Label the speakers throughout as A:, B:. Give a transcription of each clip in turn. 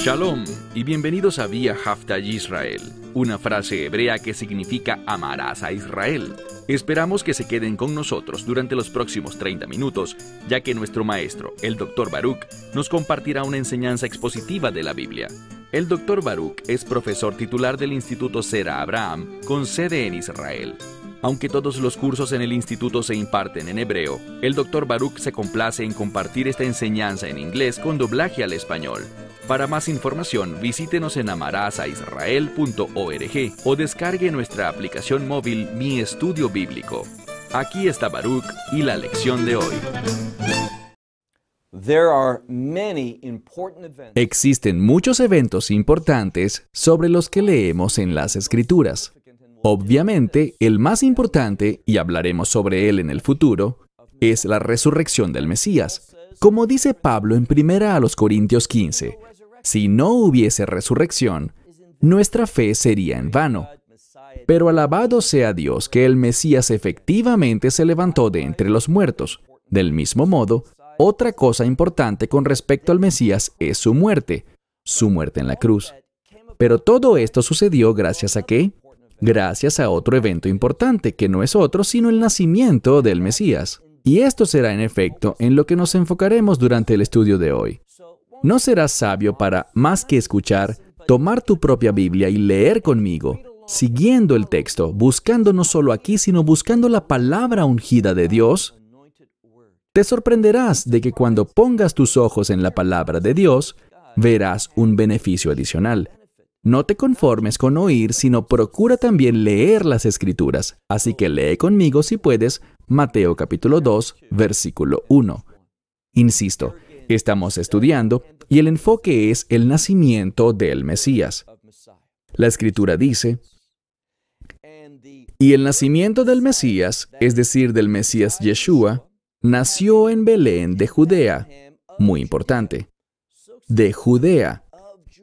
A: Shalom y bienvenidos a Via y Israel, una frase hebrea que significa amarás a Israel. Esperamos que se queden con nosotros durante los próximos 30 minutos, ya que nuestro maestro, el Dr. Baruch, nos compartirá una enseñanza expositiva de la Biblia. El Dr. Baruch es profesor titular del Instituto Sera Abraham, con sede en Israel. Aunque todos los cursos en el instituto se imparten en hebreo, el Dr. Baruch se complace en compartir esta enseñanza en inglés con doblaje al español. Para más información, visítenos en amarazaisrael.org o descargue nuestra aplicación móvil Mi Estudio Bíblico. Aquí está Baruch y la lección de hoy. Existen muchos eventos importantes sobre los que leemos en las Escrituras. Obviamente, el más importante, y hablaremos sobre él en el futuro, es la resurrección del Mesías. Como dice Pablo en 1 a los Corintios 15, si no hubiese resurrección, nuestra fe sería en vano. Pero alabado sea Dios que el Mesías efectivamente se levantó de entre los muertos. Del mismo modo, otra cosa importante con respecto al Mesías es su muerte, su muerte en la cruz. Pero todo esto sucedió gracias a qué? gracias a otro evento importante que no es otro sino el nacimiento del Mesías. Y esto será en efecto en lo que nos enfocaremos durante el estudio de hoy. No serás sabio para, más que escuchar, tomar tu propia Biblia y leer conmigo, siguiendo el texto, buscando no solo aquí, sino buscando la palabra ungida de Dios, te sorprenderás de que cuando pongas tus ojos en la palabra de Dios, verás un beneficio adicional. No te conformes con oír, sino procura también leer las escrituras. Así que lee conmigo si puedes Mateo capítulo 2, versículo 1. Insisto, estamos estudiando y el enfoque es el nacimiento del Mesías. La escritura dice, y el nacimiento del Mesías, es decir, del Mesías Yeshua, nació en Belén de Judea. Muy importante. De Judea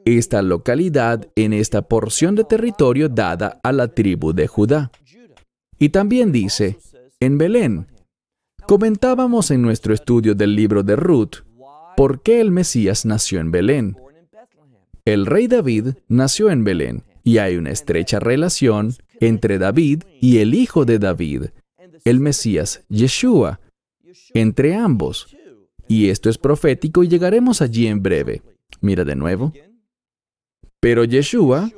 A: esta localidad en esta porción de territorio dada a la tribu de Judá. Y también dice, en Belén. Comentábamos en nuestro estudio del libro de Ruth por qué el Mesías nació en Belén. El rey David nació en Belén y hay una estrecha relación entre David y el hijo de David, el Mesías Yeshua, entre ambos. Y esto es profético y llegaremos allí en breve. Mira de nuevo. Pero Yeshua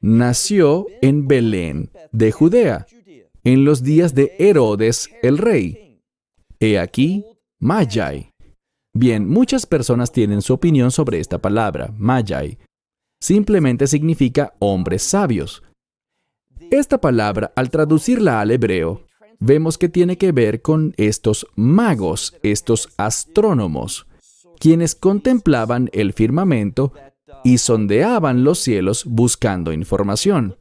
A: nació en Belén de Judea, en los días de Herodes el rey. He aquí, Mayai. Bien, muchas personas tienen su opinión sobre esta palabra, magi. Simplemente significa hombres sabios. Esta palabra, al traducirla al hebreo, vemos que tiene que ver con estos magos, estos astrónomos, quienes contemplaban el firmamento y sondeaban los cielos buscando información.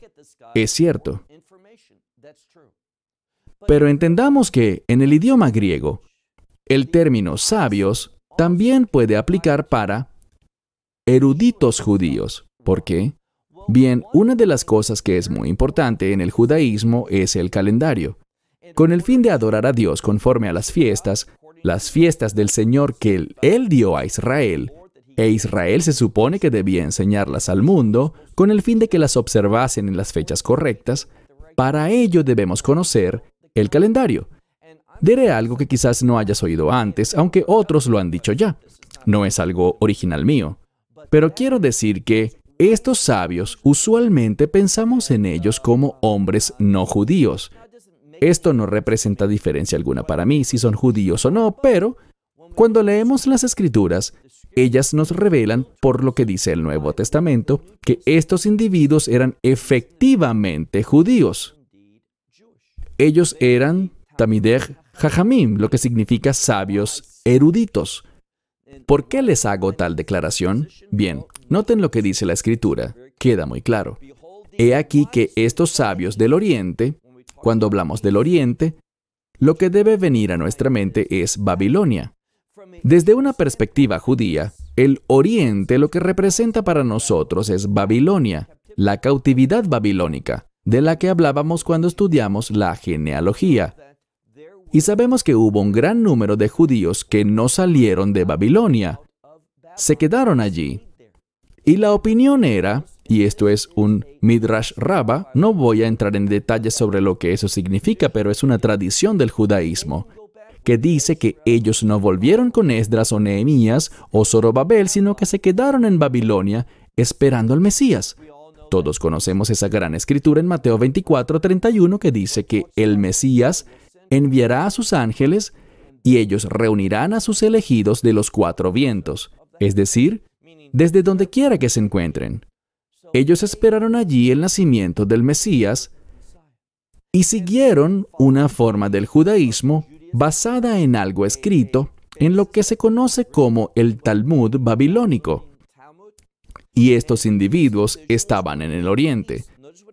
A: Es cierto. Pero entendamos que en el idioma griego, el término sabios también puede aplicar para eruditos judíos. ¿Por qué? Bien, una de las cosas que es muy importante en el judaísmo es el calendario. Con el fin de adorar a Dios conforme a las fiestas, las fiestas del Señor que Él dio a Israel, e Israel se supone que debía enseñarlas al mundo con el fin de que las observasen en las fechas correctas, para ello debemos conocer el calendario. Diré algo que quizás no hayas oído antes, aunque otros lo han dicho ya. No es algo original mío. Pero quiero decir que estos sabios usualmente pensamos en ellos como hombres no judíos. Esto no representa diferencia alguna para mí si son judíos o no, pero cuando leemos las escrituras, ellas nos revelan, por lo que dice el Nuevo Testamento, que estos individuos eran efectivamente judíos. Ellos eran Tamideh Jajamim, lo que significa sabios eruditos. ¿Por qué les hago tal declaración? Bien, noten lo que dice la escritura, queda muy claro. He aquí que estos sabios del Oriente, cuando hablamos del Oriente, lo que debe venir a nuestra mente es Babilonia. Desde una perspectiva judía, el Oriente lo que representa para nosotros es Babilonia, la cautividad babilónica, de la que hablábamos cuando estudiamos la genealogía. Y sabemos que hubo un gran número de judíos que no salieron de Babilonia, se quedaron allí. Y la opinión era, y esto es un Midrash Rabba, no voy a entrar en detalles sobre lo que eso significa, pero es una tradición del judaísmo, que dice que ellos no volvieron con Esdras o Nehemías o Zorobabel, sino que se quedaron en Babilonia esperando al Mesías. Todos conocemos esa gran escritura en Mateo 24, 31 que dice que el Mesías enviará a sus ángeles y ellos reunirán a sus elegidos de los cuatro vientos, es decir, desde donde quiera que se encuentren. Ellos esperaron allí el nacimiento del Mesías y siguieron una forma del judaísmo basada en algo escrito en lo que se conoce como el Talmud babilónico. Y estos individuos estaban en el oriente.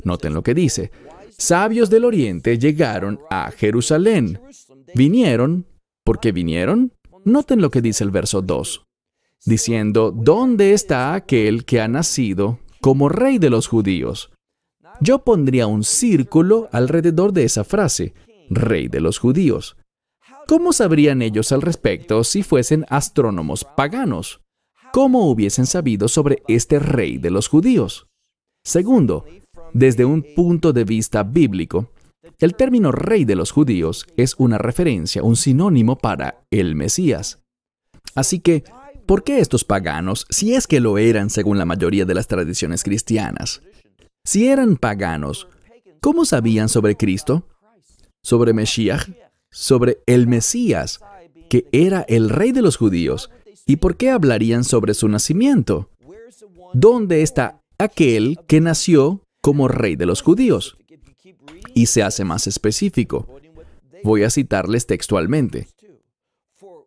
A: Noten lo que dice. Sabios del oriente llegaron a Jerusalén. Vinieron, ¿por qué vinieron? Noten lo que dice el verso 2, diciendo, ¿dónde está aquel que ha nacido como rey de los judíos? Yo pondría un círculo alrededor de esa frase, rey de los judíos. ¿Cómo sabrían ellos al respecto si fuesen astrónomos paganos? ¿Cómo hubiesen sabido sobre este rey de los judíos? Segundo, desde un punto de vista bíblico, el término rey de los judíos es una referencia, un sinónimo para el Mesías. Así que, ¿por qué estos paganos, si es que lo eran según la mayoría de las tradiciones cristianas? Si eran paganos, ¿cómo sabían sobre Cristo? ¿Sobre Mesías? sobre el Mesías, que era el rey de los judíos, y por qué hablarían sobre su nacimiento. ¿Dónde está aquel que nació como rey de los judíos? Y se hace más específico. Voy a citarles textualmente.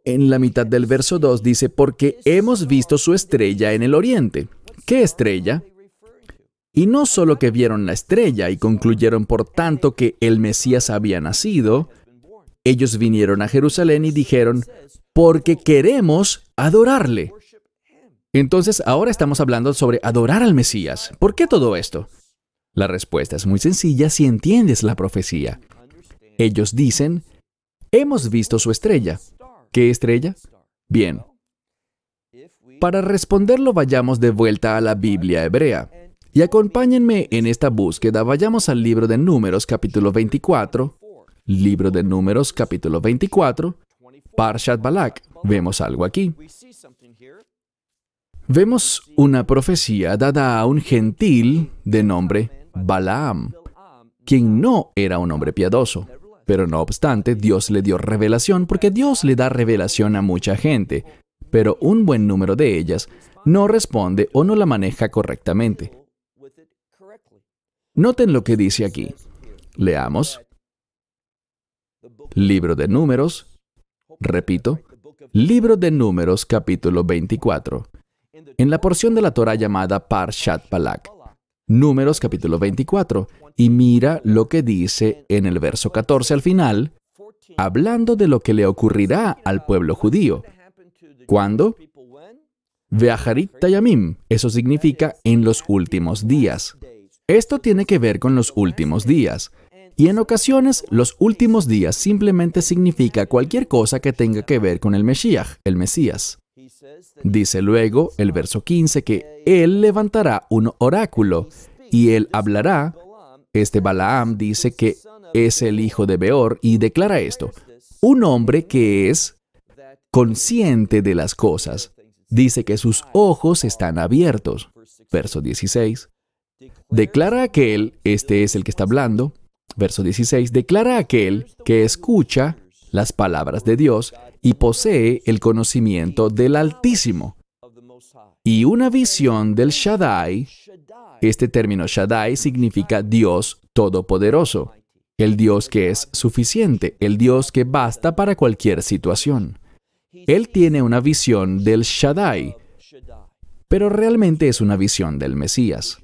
A: En la mitad del verso 2 dice, porque hemos visto su estrella en el oriente. ¿Qué estrella? Y no solo que vieron la estrella y concluyeron por tanto que el Mesías había nacido, ellos vinieron a Jerusalén y dijeron, porque queremos adorarle. Entonces, ahora estamos hablando sobre adorar al Mesías. ¿Por qué todo esto? La respuesta es muy sencilla si entiendes la profecía. Ellos dicen, hemos visto su estrella. ¿Qué estrella? Bien. Para responderlo vayamos de vuelta a la Biblia hebrea. Y acompáñenme en esta búsqueda, vayamos al libro de Números capítulo 24, Libro de Números, capítulo 24, Parshat Balak. Vemos algo aquí. Vemos una profecía dada a un gentil de nombre Balaam, quien no era un hombre piadoso. Pero no obstante, Dios le dio revelación porque Dios le da revelación a mucha gente, pero un buen número de ellas no responde o no la maneja correctamente. Noten lo que dice aquí. Leamos. Libro de Números, repito, Libro de Números capítulo 24, en la porción de la Torah llamada Parshat Balak. Números capítulo 24, y mira lo que dice en el verso 14 al final, hablando de lo que le ocurrirá al pueblo judío. ¿Cuándo? Veajarit Tayamim, eso significa en los últimos días. Esto tiene que ver con los últimos días. Y en ocasiones, los últimos días simplemente significa cualquier cosa que tenga que ver con el Mesías, el Mesías. Dice luego el verso 15 que Él levantará un oráculo y Él hablará. Este Balaam dice que es el hijo de Beor y declara esto, un hombre que es consciente de las cosas. Dice que sus ojos están abiertos. Verso 16. Declara aquel, este es el que está hablando, Verso 16, declara aquel que escucha las palabras de Dios y posee el conocimiento del Altísimo y una visión del Shaddai. Este término Shaddai significa Dios Todopoderoso, el Dios que es suficiente, el Dios que basta para cualquier situación. Él tiene una visión del Shaddai, pero realmente es una visión del Mesías.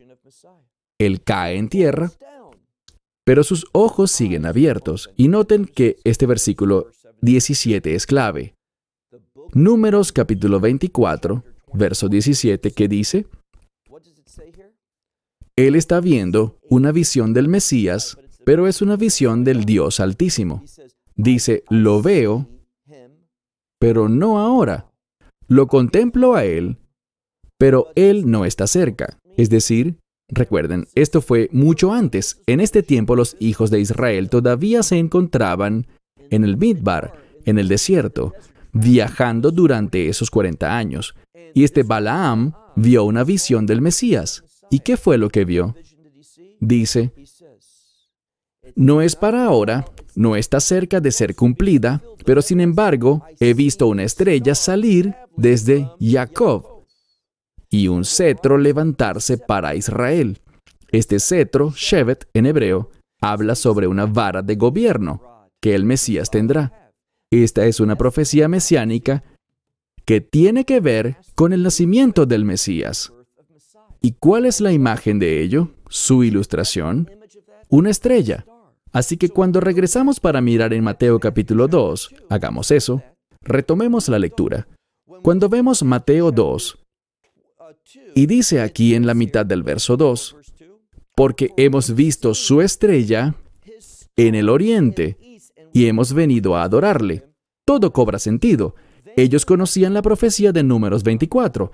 A: Él cae en tierra, pero sus ojos siguen abiertos. Y noten que este versículo 17 es clave. Números capítulo 24, verso 17, que dice, Él está viendo una visión del Mesías, pero es una visión del Dios Altísimo. Dice, lo veo, pero no ahora. Lo contemplo a Él, pero Él no está cerca. Es decir, Recuerden, esto fue mucho antes. En este tiempo los hijos de Israel todavía se encontraban en el Midbar, en el desierto, viajando durante esos 40 años. Y este Balaam vio una visión del Mesías. ¿Y qué fue lo que vio? Dice, no es para ahora, no está cerca de ser cumplida, pero sin embargo he visto una estrella salir desde Jacob y un cetro levantarse para Israel. Este cetro, Shevet en hebreo, habla sobre una vara de gobierno que el Mesías tendrá. Esta es una profecía mesiánica que tiene que ver con el nacimiento del Mesías. ¿Y cuál es la imagen de ello? Su ilustración. Una estrella. Así que cuando regresamos para mirar en Mateo capítulo 2, hagamos eso, retomemos la lectura. Cuando vemos Mateo 2, y dice aquí en la mitad del verso 2, porque hemos visto su estrella en el oriente y hemos venido a adorarle. Todo cobra sentido. Ellos conocían la profecía de números 24.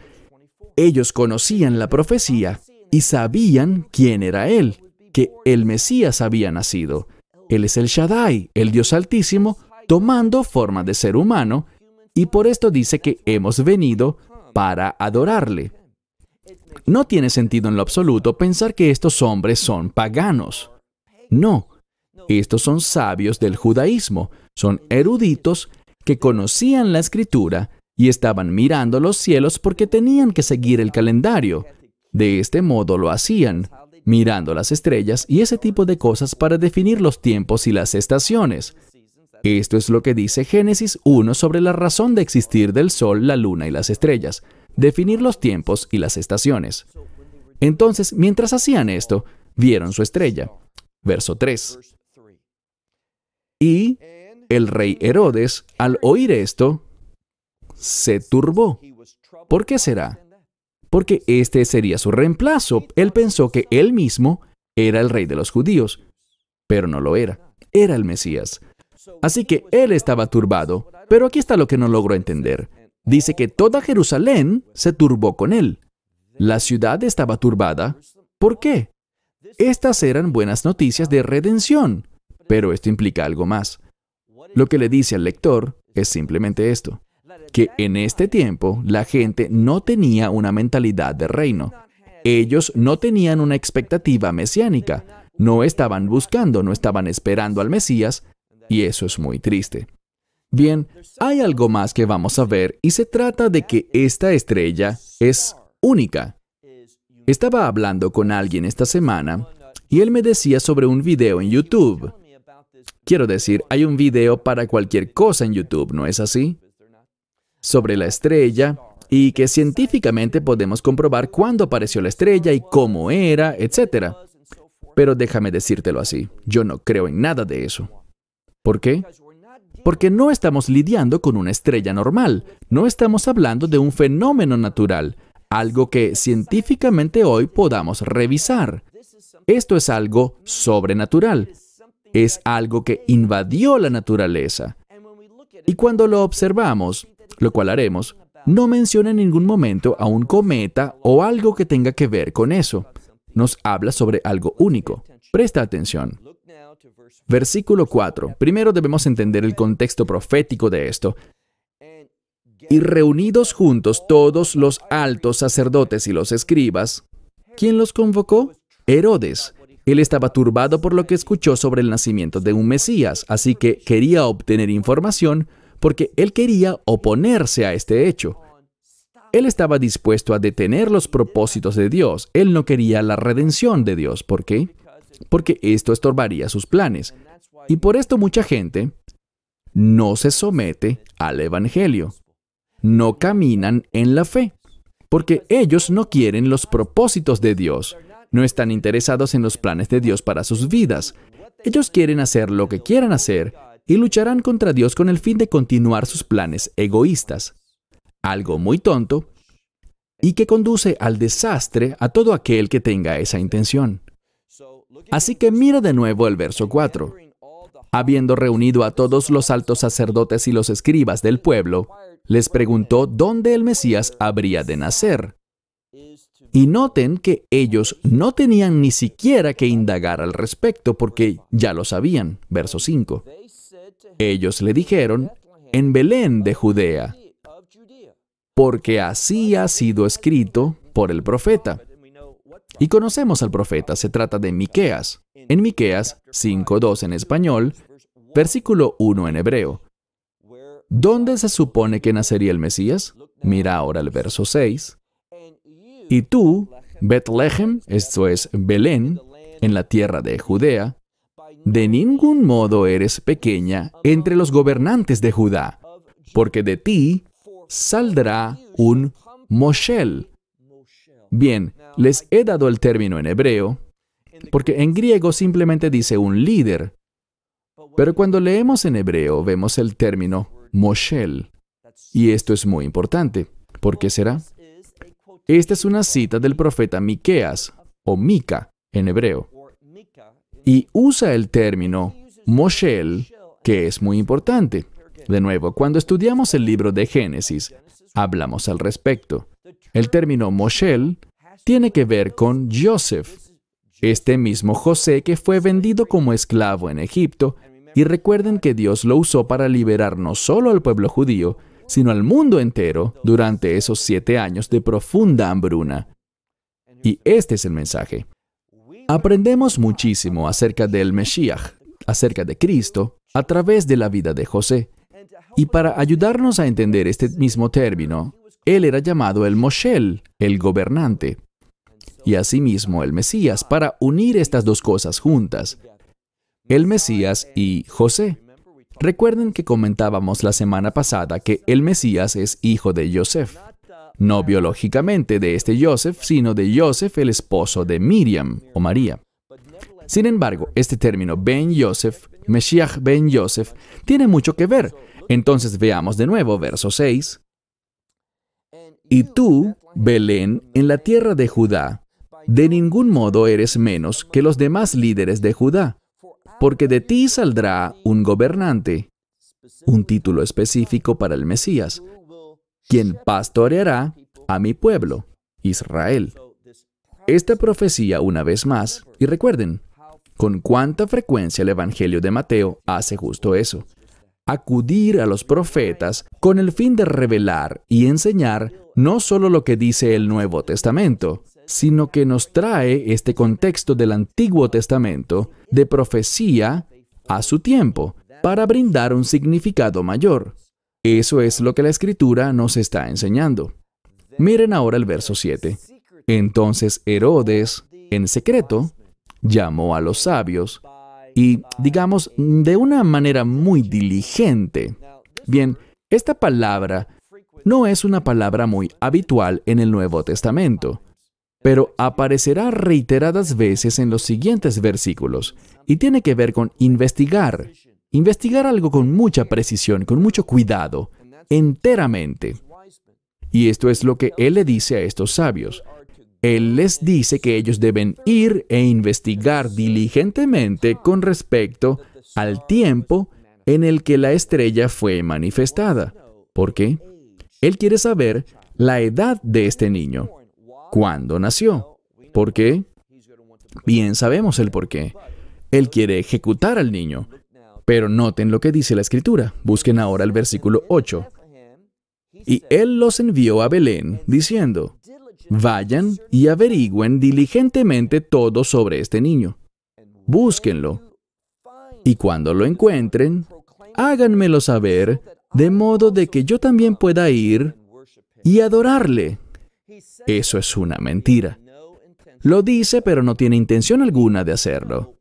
A: Ellos conocían la profecía y sabían quién era él, que el Mesías había nacido. Él es el Shaddai, el Dios Altísimo, tomando forma de ser humano, y por esto dice que hemos venido para adorarle. No tiene sentido en lo absoluto pensar que estos hombres son paganos. No, estos son sabios del judaísmo, son eruditos que conocían la escritura y estaban mirando los cielos porque tenían que seguir el calendario. De este modo lo hacían, mirando las estrellas y ese tipo de cosas para definir los tiempos y las estaciones. Esto es lo que dice Génesis 1 sobre la razón de existir del Sol, la Luna y las estrellas definir los tiempos y las estaciones. Entonces, mientras hacían esto, vieron su estrella. Verso 3. Y el rey Herodes, al oír esto, se turbó. ¿Por qué será? Porque este sería su reemplazo. Él pensó que él mismo era el rey de los judíos, pero no lo era. Era el Mesías. Así que él estaba turbado, pero aquí está lo que no logró entender dice que toda Jerusalén se turbó con él. La ciudad estaba turbada. ¿Por qué? Estas eran buenas noticias de redención, pero esto implica algo más. Lo que le dice al lector es simplemente esto, que en este tiempo la gente no tenía una mentalidad de reino. Ellos no tenían una expectativa mesiánica, no estaban buscando, no estaban esperando al Mesías, y eso es muy triste. Bien, hay algo más que vamos a ver y se trata de que esta estrella es única. Estaba hablando con alguien esta semana y él me decía sobre un video en YouTube. Quiero decir, hay un video para cualquier cosa en YouTube, ¿no es así? Sobre la estrella y que científicamente podemos comprobar cuándo apareció la estrella y cómo era, etc. Pero déjame decírtelo así, yo no creo en nada de eso. ¿Por qué? Porque no estamos lidiando con una estrella normal, no estamos hablando de un fenómeno natural, algo que científicamente hoy podamos revisar. Esto es algo sobrenatural, es algo que invadió la naturaleza. Y cuando lo observamos, lo cual haremos, no menciona en ningún momento a un cometa o algo que tenga que ver con eso. Nos habla sobre algo único. Presta atención. Versículo 4. Primero debemos entender el contexto profético de esto. Y reunidos juntos todos los altos sacerdotes y los escribas, ¿quién los convocó? Herodes. Él estaba turbado por lo que escuchó sobre el nacimiento de un Mesías, así que quería obtener información porque él quería oponerse a este hecho. Él estaba dispuesto a detener los propósitos de Dios. Él no quería la redención de Dios. ¿Por qué? porque esto estorbaría sus planes. Y por esto mucha gente no se somete al Evangelio, no caminan en la fe, porque ellos no quieren los propósitos de Dios, no están interesados en los planes de Dios para sus vidas. Ellos quieren hacer lo que quieran hacer y lucharán contra Dios con el fin de continuar sus planes egoístas. Algo muy tonto y que conduce al desastre a todo aquel que tenga esa intención. Así que mira de nuevo el verso 4. Habiendo reunido a todos los altos sacerdotes y los escribas del pueblo, les preguntó dónde el Mesías habría de nacer. Y noten que ellos no tenían ni siquiera que indagar al respecto porque ya lo sabían. Verso 5. Ellos le dijeron, en Belén de Judea, porque así ha sido escrito por el profeta. Y conocemos al profeta, se trata de Miqueas. En Miqueas 5:2 en español, versículo 1 en hebreo. ¿Dónde se supone que nacería el Mesías? Mira ahora el verso 6. Y tú, Betlehem, esto es Belén, en la tierra de Judea, de ningún modo eres pequeña entre los gobernantes de Judá, porque de ti saldrá un Moshel, Bien, les he dado el término en hebreo, porque en griego simplemente dice un líder. Pero cuando leemos en hebreo vemos el término Moshel. Y esto es muy importante. ¿Por qué será? Esta es una cita del profeta Miqueas, o Mica en hebreo. Y usa el término Moshel, que es muy importante. De nuevo, cuando estudiamos el libro de Génesis, hablamos al respecto. El término Moshel tiene que ver con Joseph, este mismo José que fue vendido como esclavo en Egipto, y recuerden que Dios lo usó para liberar no solo al pueblo judío, sino al mundo entero durante esos siete años de profunda hambruna. Y este es el mensaje. Aprendemos muchísimo acerca del Mesías, acerca de Cristo, a través de la vida de José. Y para ayudarnos a entender este mismo término, él era llamado el Moshel, el gobernante, y asimismo el Mesías, para unir estas dos cosas juntas, el Mesías y José. Recuerden que comentábamos la semana pasada que el Mesías es hijo de Joseph, no biológicamente de este Joseph, sino de Joseph el esposo de Miriam o María. Sin embargo, este término Ben Joseph, Meshiach Ben Joseph, tiene mucho que ver. Entonces veamos de nuevo verso 6. Y tú, Belén, en la tierra de Judá, de ningún modo eres menos que los demás líderes de Judá, porque de ti saldrá un gobernante, un título específico para el Mesías, quien pastoreará a mi pueblo, Israel. Esta profecía una vez más, y recuerden, con cuánta frecuencia el Evangelio de Mateo hace justo eso acudir a los profetas con el fin de revelar y enseñar no solo lo que dice el Nuevo Testamento, sino que nos trae este contexto del Antiguo Testamento de profecía a su tiempo para brindar un significado mayor. Eso es lo que la Escritura nos está enseñando. Miren ahora el verso 7. Entonces Herodes, en secreto, llamó a los sabios y, digamos, de una manera muy diligente. Bien, esta palabra no es una palabra muy habitual en el Nuevo Testamento, pero aparecerá reiteradas veces en los siguientes versículos y tiene que ver con investigar. Investigar algo con mucha precisión, con mucho cuidado, enteramente. Y esto es lo que él le dice a estos sabios. Él les dice que ellos deben ir e investigar diligentemente con respecto al tiempo en el que la estrella fue manifestada. ¿Por qué? Él quiere saber la edad de este niño, cuándo nació. ¿Por qué? Bien sabemos el por qué. Él quiere ejecutar al niño. Pero noten lo que dice la escritura. Busquen ahora el versículo 8. Y él los envió a Belén, diciendo, Vayan y averigüen diligentemente todo sobre este niño. Búsquenlo. Y cuando lo encuentren, háganmelo saber, de modo de que yo también pueda ir y adorarle. Eso es una mentira. Lo dice, pero no tiene intención alguna de hacerlo.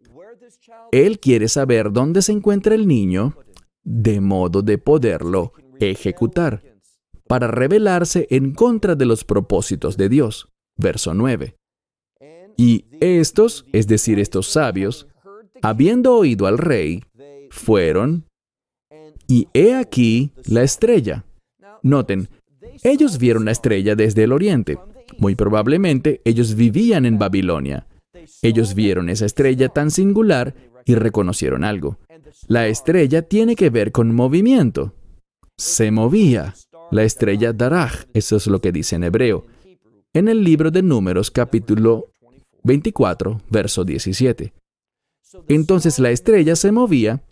A: Él quiere saber dónde se encuentra el niño, de modo de poderlo ejecutar para rebelarse en contra de los propósitos de Dios. Verso 9. Y estos, es decir, estos sabios, habiendo oído al rey, fueron, y he aquí la estrella. Noten, ellos vieron la estrella desde el oriente. Muy probablemente ellos vivían en Babilonia. Ellos vieron esa estrella tan singular y reconocieron algo. La estrella tiene que ver con movimiento. Se movía la estrella Daraj, eso es lo que dice en hebreo, en el libro de Números capítulo 24, verso 17. Entonces la estrella se movía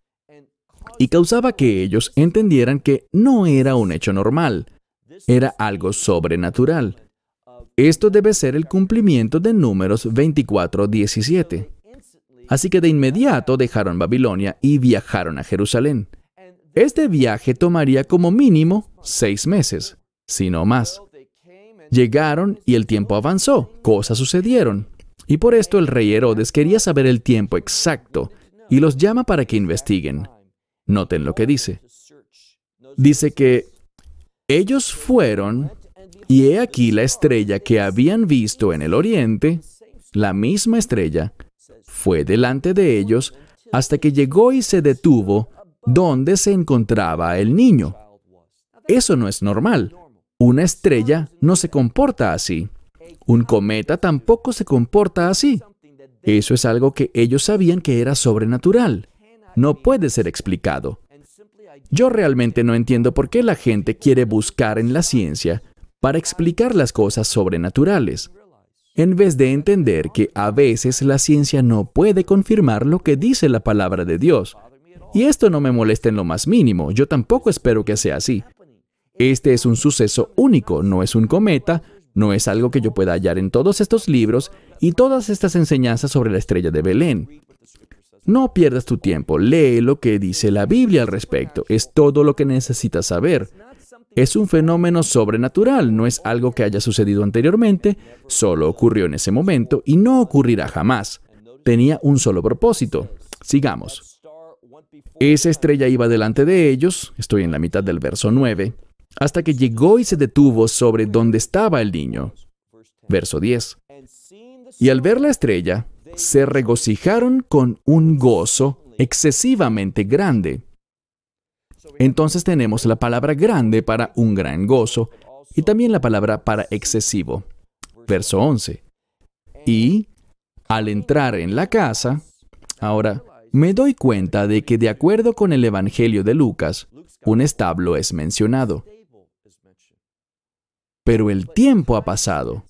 A: y causaba que ellos entendieran que no era un hecho normal, era algo sobrenatural. Esto debe ser el cumplimiento de números 24, 17. Así que de inmediato dejaron Babilonia y viajaron a Jerusalén. Este viaje tomaría como mínimo seis meses, si no más. Llegaron y el tiempo avanzó, cosas sucedieron. Y por esto el rey Herodes quería saber el tiempo exacto y los llama para que investiguen. Noten lo que dice. Dice que ellos fueron y he aquí la estrella que habían visto en el oriente, la misma estrella, fue delante de ellos hasta que llegó y se detuvo dónde se encontraba el niño. Eso no es normal. Una estrella no se comporta así. Un cometa tampoco se comporta así. Eso es algo que ellos sabían que era sobrenatural. No puede ser explicado. Yo realmente no entiendo por qué la gente quiere buscar en la ciencia para explicar las cosas sobrenaturales, en vez de entender que a veces la ciencia no puede confirmar lo que dice la palabra de Dios, y esto no me molesta en lo más mínimo, yo tampoco espero que sea así. Este es un suceso único, no es un cometa, no es algo que yo pueda hallar en todos estos libros y todas estas enseñanzas sobre la estrella de Belén. No pierdas tu tiempo, lee lo que dice la Biblia al respecto, es todo lo que necesitas saber. Es un fenómeno sobrenatural, no es algo que haya sucedido anteriormente, solo ocurrió en ese momento y no ocurrirá jamás. Tenía un solo propósito. Sigamos. Esa estrella iba delante de ellos, estoy en la mitad del verso 9, hasta que llegó y se detuvo sobre donde estaba el niño. Verso 10. Y al ver la estrella, se regocijaron con un gozo excesivamente grande. Entonces tenemos la palabra grande para un gran gozo y también la palabra para excesivo. Verso 11. Y al entrar en la casa, ahora me doy cuenta de que de acuerdo con el Evangelio de Lucas, un establo es mencionado. Pero el tiempo ha pasado.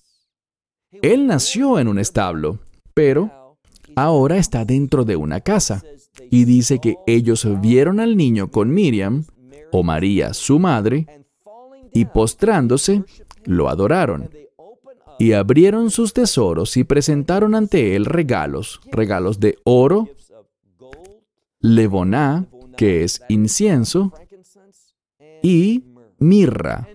A: Él nació en un establo, pero ahora está dentro de una casa. Y dice que ellos vieron al niño con Miriam, o María, su madre, y postrándose, lo adoraron y abrieron sus tesoros y presentaron ante él regalos, regalos de oro, levoná, que es incienso, y mirra.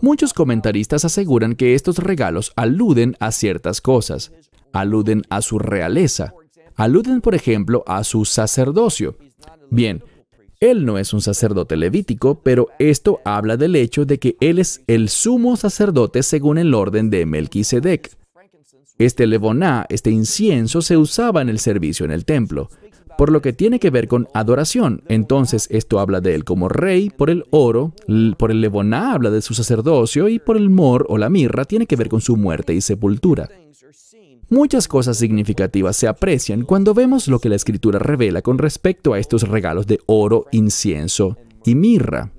A: Muchos comentaristas aseguran que estos regalos aluden a ciertas cosas, aluden a su realeza, aluden por ejemplo a su sacerdocio. Bien, él no es un sacerdote levítico, pero esto habla del hecho de que él es el sumo sacerdote según el orden de Melquisedec. Este levoná, este incienso, se usaba en el servicio en el templo por lo que tiene que ver con adoración. Entonces esto habla de él como rey, por el oro, por el Leboná habla de su sacerdocio y por el mor o la mirra tiene que ver con su muerte y sepultura. Muchas cosas significativas se aprecian cuando vemos lo que la escritura revela con respecto a estos regalos de oro, incienso y mirra.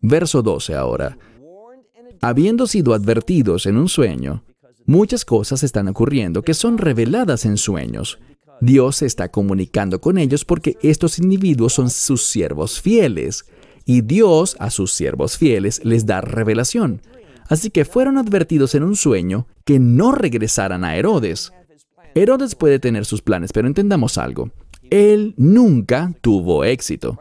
A: Verso 12 ahora. Habiendo sido advertidos en un sueño, muchas cosas están ocurriendo que son reveladas en sueños, Dios se está comunicando con ellos porque estos individuos son sus siervos fieles y Dios a sus siervos fieles les da revelación. Así que fueron advertidos en un sueño que no regresaran a Herodes. Herodes puede tener sus planes, pero entendamos algo. Él nunca tuvo éxito.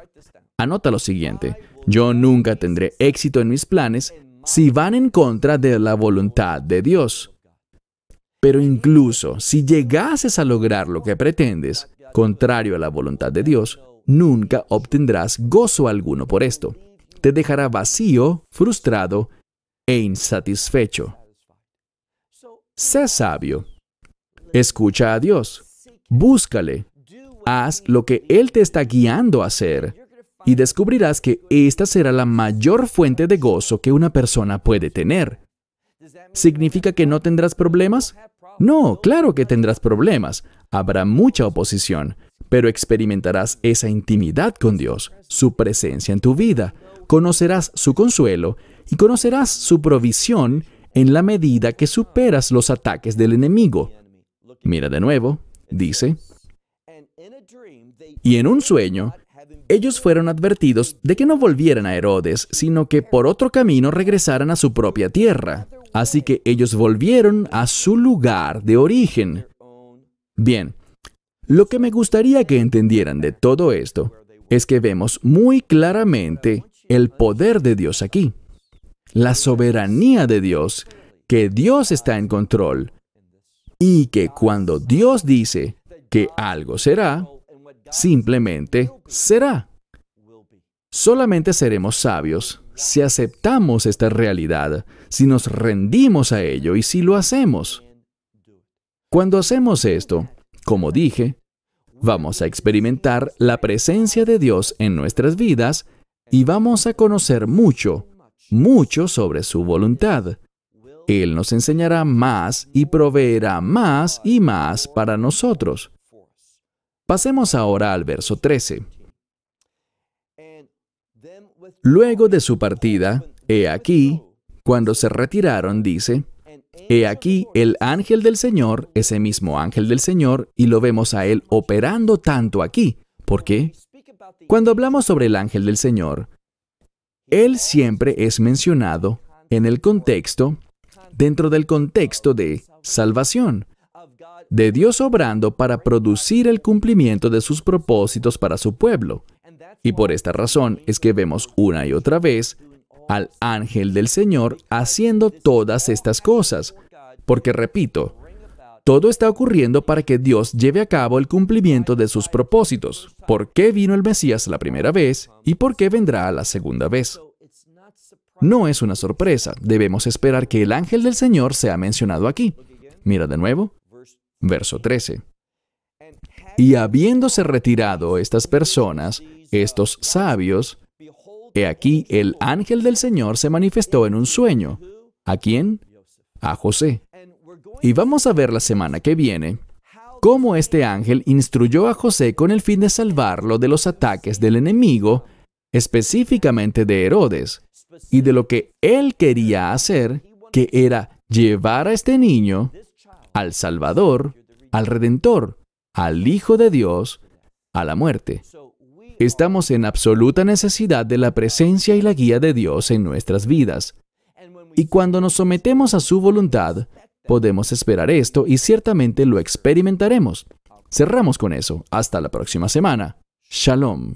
A: Anota lo siguiente. Yo nunca tendré éxito en mis planes si van en contra de la voluntad de Dios. Pero incluso si llegases a lograr lo que pretendes, contrario a la voluntad de Dios, nunca obtendrás gozo alguno por esto. Te dejará vacío, frustrado e insatisfecho. Sé sabio. Escucha a Dios. Búscale. Haz lo que Él te está guiando a hacer y descubrirás que esta será la mayor fuente de gozo que una persona puede tener. ¿Significa que no tendrás problemas? No, claro que tendrás problemas. Habrá mucha oposición, pero experimentarás esa intimidad con Dios, su presencia en tu vida, conocerás su consuelo y conocerás su provisión en la medida que superas los ataques del enemigo. Mira de nuevo, dice, y en un sueño ellos fueron advertidos de que no volvieran a Herodes, sino que por otro camino regresaran a su propia tierra. Así que ellos volvieron a su lugar de origen. Bien, lo que me gustaría que entendieran de todo esto es que vemos muy claramente el poder de Dios aquí, la soberanía de Dios, que Dios está en control y que cuando Dios dice que algo será, Simplemente será. Solamente seremos sabios si aceptamos esta realidad, si nos rendimos a ello y si lo hacemos. Cuando hacemos esto, como dije, vamos a experimentar la presencia de Dios en nuestras vidas y vamos a conocer mucho, mucho sobre su voluntad. Él nos enseñará más y proveerá más y más para nosotros. Pasemos ahora al verso 13. Luego de su partida, he aquí, cuando se retiraron, dice, He aquí el ángel del Señor, ese mismo ángel del Señor, y lo vemos a él operando tanto aquí. ¿Por qué? Cuando hablamos sobre el ángel del Señor, él siempre es mencionado en el contexto, dentro del contexto de salvación de Dios obrando para producir el cumplimiento de sus propósitos para su pueblo. Y por esta razón es que vemos una y otra vez al ángel del Señor haciendo todas estas cosas. Porque repito, todo está ocurriendo para que Dios lleve a cabo el cumplimiento de sus propósitos. ¿Por qué vino el Mesías la primera vez y por qué vendrá la segunda vez? No es una sorpresa, debemos esperar que el ángel del Señor sea mencionado aquí. Mira de nuevo, Verso 13. Y habiéndose retirado estas personas, estos sabios, he aquí el ángel del Señor se manifestó en un sueño. ¿A quién? A José. Y vamos a ver la semana que viene cómo este ángel instruyó a José con el fin de salvarlo de los ataques del enemigo, específicamente de Herodes, y de lo que él quería hacer, que era llevar a este niño, al Salvador, al Redentor, al Hijo de Dios, a la muerte. Estamos en absoluta necesidad de la presencia y la guía de Dios en nuestras vidas. Y cuando nos sometemos a su voluntad, podemos esperar esto y ciertamente lo experimentaremos. Cerramos con eso. Hasta la próxima semana. Shalom.